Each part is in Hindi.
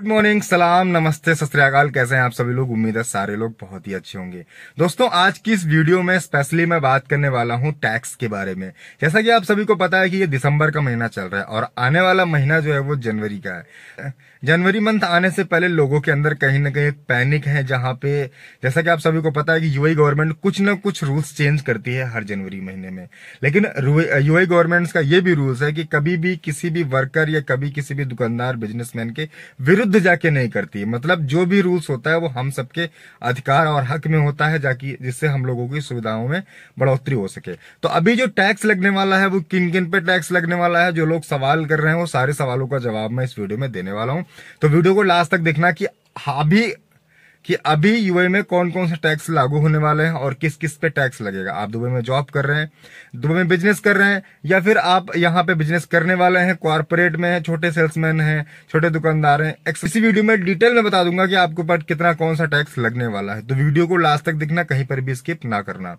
गुड मॉर्निंग सलाम नमस्ते सत्याकाल कैसे हैं आप सभी लोग उम्मीद है सारे लोग बहुत ही अच्छे होंगे दोस्तों आज की इस वीडियो में स्पेशली मैं बात करने वाला हूं टैक्स के बारे में जैसा कि आप सभी को पता है कि ये दिसंबर का महीना चल रहा है और आने वाला महीना जो है वो जनवरी का है जनवरी मंथ आने से पहले लोगों के अंदर कहीं ना कहीं पैनिक है जहां पे जैसा कि आप सभी को पता है कि यूआई गवर्नमेंट कुछ ना कुछ रूल्स चेंज करती है हर जनवरी महीने में लेकिन यूआई गवर्नमेंट का ये भी रूल्स है कि कभी भी किसी भी वर्कर या कभी किसी भी दुकानदार बिजनेसमैन के विरुद्ध विरुद्ध जाके नहीं करती मतलब जो भी रूल्स होता है वो हम सबके अधिकार और हक में होता है जाकि जिससे हम लोगों की सुविधाओं में बढ़ोतरी हो सके तो अभी जो टैक्स लगने वाला है वो किन किन पे टैक्स लगने वाला है जो लोग सवाल कर रहे हैं वो सारे सवालों का जवाब मैं इस वीडियो में देने वाला हूँ तो वीडियो को लास्ट तक देखना कि हाँ, अभी कि अभी यूएई में कौन कौन से टैक्स लागू होने वाले हैं और किस किस पे टैक्स लगेगा आप दुबई में जॉब कर रहे हैं दुबई में बिजनेस कर रहे हैं या फिर आप यहाँ पे बिजनेस करने वाले हैं कॉरपोरेट में हैं छोटे सेल्समैन हैं छोटे दुकानदार हैं इसी वीडियो में डिटेल में बता दूंगा कि आपके ऊपर कितना कौन सा टैक्स लगने वाला है तो वीडियो को लास्ट तक दिखना कहीं पर भी स्किप ना करना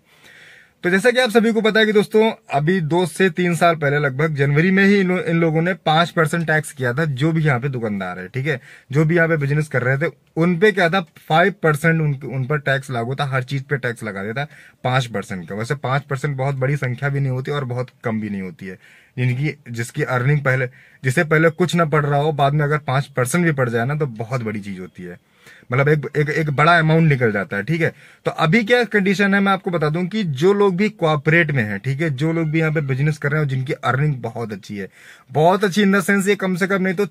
तो जैसा कि आप सभी को पता है कि दोस्तों अभी दो से तीन साल पहले लगभग जनवरी में ही इन, इन लोगों ने पांच परसेंट टैक्स किया था जो भी यहाँ पे दुकानदार है ठीक है जो भी यहाँ पे बिजनेस कर रहे थे उनपे क्या था फाइव परसेंट उन, उन पर टैक्स लागू था हर चीज पे टैक्स लगा देता पांच परसेंट का वैसे पांच परसेंट बहुत बड़ी संख्या भी नहीं होती और बहुत कम भी नहीं होती है जिनकी जिसकी अर्निंग पहले जिसे पहले कुछ ना पड़ रहा हो बाद में अगर पांच परसेंट भी पड़ जाए ना तो बहुत बड़ी चीज होती है मतलब एक एक, एक बड़ा अमाउंट निकल जाता है ठीक है तो अभी क्या कंडीशन है मैं आपको बता दूं कि जो लोग भी कॉपरेट में हैं ठीक है जो लोग भी यहाँ पे बिजनेस कर रहे हैं और जिनकी अर्निंग बहुत अच्छी है बहुत अच्छी इन द सेंस ये कम से कम नहीं तो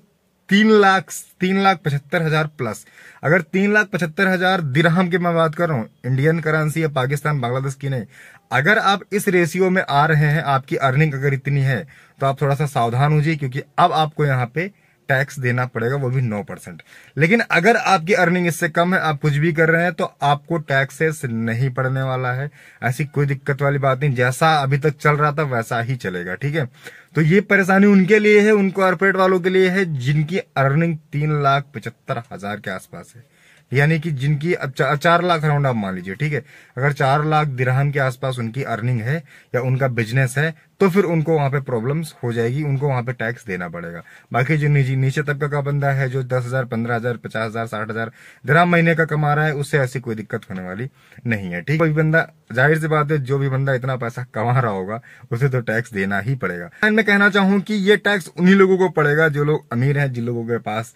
तीन लाख तीन लाख पचहत्तर हजार प्लस अगर तीन लाख पचहत्तर हजार दिरहम की मैं बात कर रहा हूं इंडियन करेंसी या पाकिस्तान बांग्लादेश की नहीं अगर आप इस रेशियो में आ रहे हैं आपकी अर्निंग अगर इतनी है तो आप थोड़ा सा सावधान हो जाइए क्योंकि अब आपको यहां पे टैक्स देना पड़ेगा वो भी नौ परसेंट लेकिन अगर आपकी अर्निंग इससे कम है आप कुछ भी कर रहे हैं तो आपको टैक्सेस नहीं पड़ने वाला है ऐसी कोई दिक्कत वाली बात नहीं जैसा अभी तक चल रहा था वैसा ही चलेगा ठीक है तो ये परेशानी उनके लिए है उन कॉर्पोरेट वालों के लिए है जिनकी अर्निंग तीन लाख पचहत्तर हजार के आसपास है यानी कि जिनकी चार, लाख राउंड आप मान लीजिए ठीक है अगर चार लाख दिरहम के आसपास उनकी अर्निंग है या उनका बिजनेस है तो फिर उनको वहां पे प्रॉब्लम्स हो जाएगी उनको वहां पे टैक्स देना पड़ेगा बाकी जो निजी नीचे तबका का बंदा है जो दस हजार पंद्रह हजार पचास हजार साठ हजार दिरहम महीने का कमा रहा है उससे ऐसी कोई दिक्कत होने वाली नहीं है ठीक कोई बंदा जाहिर सी बात है जो भी बंदा इतना पैसा कमा रहा होगा उसे तो टैक्स देना ही पड़ेगा मैं कहना चाहूँ की ये टैक्स उन्हीं लोगों को पड़ेगा जो लोग अमीर है जिन लोगों के पास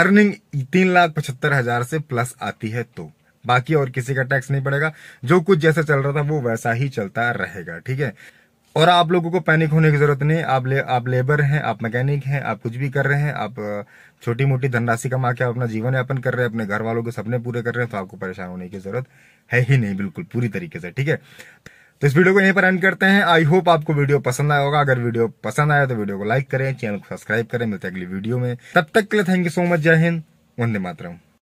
अर्निंग तीन लाख पचहत्तर हजार से प्लस आती है तो बाकी और किसी का टैक्स नहीं पड़ेगा जो कुछ जैसा चल रहा था वो वैसा ही चलता रहेगा ठीक है और आप लोगों को पैनिक होने की जरूरत नहीं आप ले आप लेबर हैं आप मैकेनिक हैं आप कुछ भी कर रहे हैं आप छोटी मोटी धनराशि कमा के आप अपना जीवन यापन कर रहे हैं अपने घर वालों के सपने पूरे कर रहे हैं तो आपको परेशान होने की जरूरत है ही नहीं बिल्कुल पूरी तरीके से ठीक है तो इस वीडियो को यहीं पर एंड करते हैं आई होप आपको वीडियो पसंद आया होगा अगर वीडियो पसंद आया तो वीडियो को लाइक करें चैनल को सब्सक्राइब करें मिलते हैं अगली वीडियो में तब तक के लिए थैंक यू सो मच जय हिंद वंदे मातरम